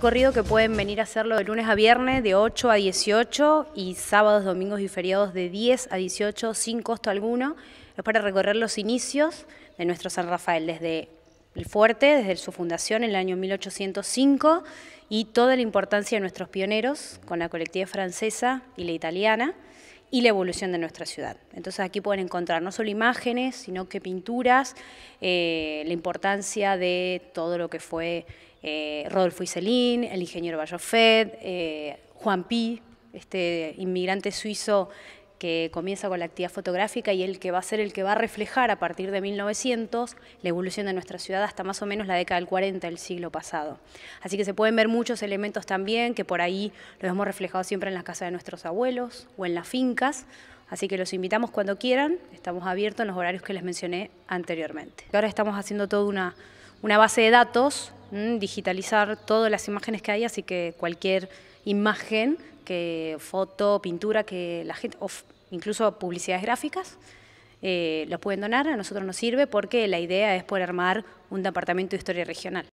recorrido que pueden venir a hacerlo de lunes a viernes de 8 a 18 y sábados, domingos y feriados de 10 a 18 sin costo alguno. Es para recorrer los inicios de nuestro San Rafael desde el fuerte, desde su fundación en el año 1805 y toda la importancia de nuestros pioneros con la colectiva francesa y la italiana y la evolución de nuestra ciudad. Entonces aquí pueden encontrar no solo imágenes, sino que pinturas, eh, la importancia de todo lo que fue eh, Rodolfo Iselín, el ingeniero Bayofed, eh, Juan Pi, este inmigrante suizo que comienza con la actividad fotográfica y el que va a ser el que va a reflejar a partir de 1900 la evolución de nuestra ciudad hasta más o menos la década del 40 del siglo pasado. Así que se pueden ver muchos elementos también que por ahí los hemos reflejado siempre en las casas de nuestros abuelos o en las fincas, Así que los invitamos cuando quieran, estamos abiertos en los horarios que les mencioné anteriormente. Ahora estamos haciendo toda una, una base de datos, digitalizar todas las imágenes que hay, así que cualquier imagen que foto, pintura, que la gente, incluso publicidades gráficas, eh, los pueden donar, a nosotros nos sirve porque la idea es poder armar un departamento de historia regional.